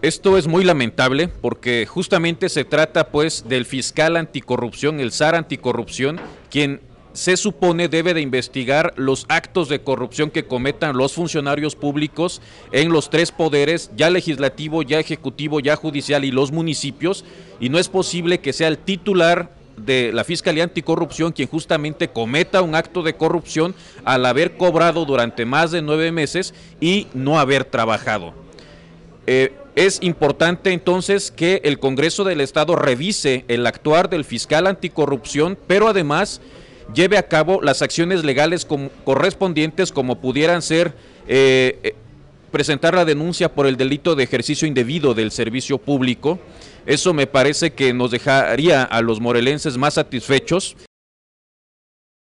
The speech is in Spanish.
Esto es muy lamentable porque justamente se trata pues del fiscal anticorrupción, el SAR anticorrupción, quien se supone debe de investigar los actos de corrupción que cometan los funcionarios públicos en los tres poderes, ya legislativo, ya ejecutivo, ya judicial y los municipios, y no es posible que sea el titular de la Fiscalía Anticorrupción quien justamente cometa un acto de corrupción al haber cobrado durante más de nueve meses y no haber trabajado. Eh, es importante entonces que el Congreso del Estado revise el actuar del fiscal anticorrupción, pero además lleve a cabo las acciones legales correspondientes como pudieran ser eh, eh, presentar la denuncia por el delito de ejercicio indebido del servicio público. Eso me parece que nos dejaría a los morelenses más satisfechos